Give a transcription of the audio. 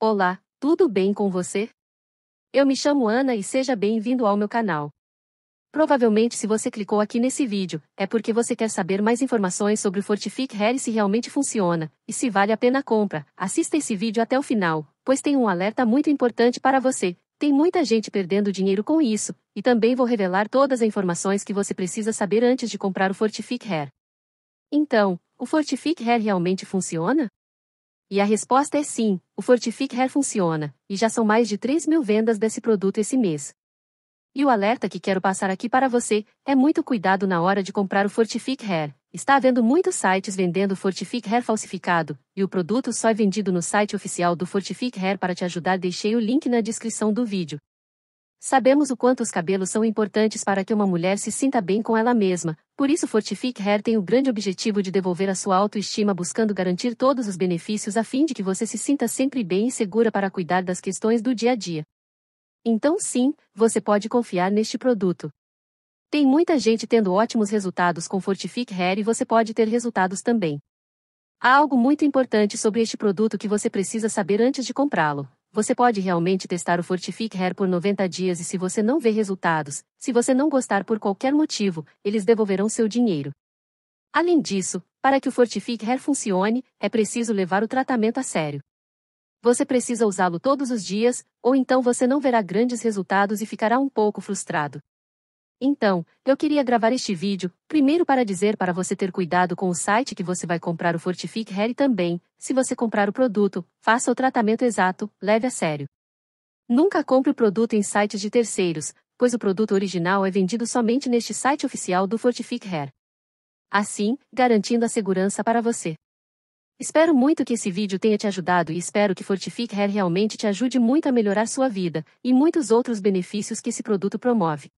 Olá, tudo bem com você? Eu me chamo Ana e seja bem-vindo ao meu canal. Provavelmente se você clicou aqui nesse vídeo, é porque você quer saber mais informações sobre o Fortific Harry se realmente funciona, e se vale a pena a compra. Assista esse vídeo até o final, pois tem um alerta muito importante para você. Tem muita gente perdendo dinheiro com isso, e também vou revelar todas as informações que você precisa saber antes de comprar o Fortific Hair. Então, o Fortific Hair realmente funciona? E a resposta é sim, o Fortific Hair funciona, e já são mais de 3 mil vendas desse produto esse mês. E o alerta que quero passar aqui para você é muito cuidado na hora de comprar o Fortific Hair. Está havendo muitos sites vendendo Fortific Hair falsificado, e o produto só é vendido no site oficial do Fortific Hair para te ajudar. Deixei o link na descrição do vídeo. Sabemos o quanto os cabelos são importantes para que uma mulher se sinta bem com ela mesma, por isso Fortific Hair tem o grande objetivo de devolver a sua autoestima buscando garantir todos os benefícios a fim de que você se sinta sempre bem e segura para cuidar das questões do dia a dia. Então sim, você pode confiar neste produto. Tem muita gente tendo ótimos resultados com Fortific Hair e você pode ter resultados também. Há algo muito importante sobre este produto que você precisa saber antes de comprá-lo. Você pode realmente testar o Fortific Hair por 90 dias e se você não vê resultados, se você não gostar por qualquer motivo, eles devolverão seu dinheiro. Além disso, para que o Fortific Hair funcione, é preciso levar o tratamento a sério. Você precisa usá-lo todos os dias, ou então você não verá grandes resultados e ficará um pouco frustrado. Então, eu queria gravar este vídeo, primeiro para dizer para você ter cuidado com o site que você vai comprar o Fortific Hair e também, se você comprar o produto, faça o tratamento exato, leve a sério. Nunca compre o produto em sites de terceiros, pois o produto original é vendido somente neste site oficial do Fortific Hair. Assim, garantindo a segurança para você. Espero muito que esse vídeo tenha te ajudado e espero que Fortific Hair realmente te ajude muito a melhorar sua vida e muitos outros benefícios que esse produto promove.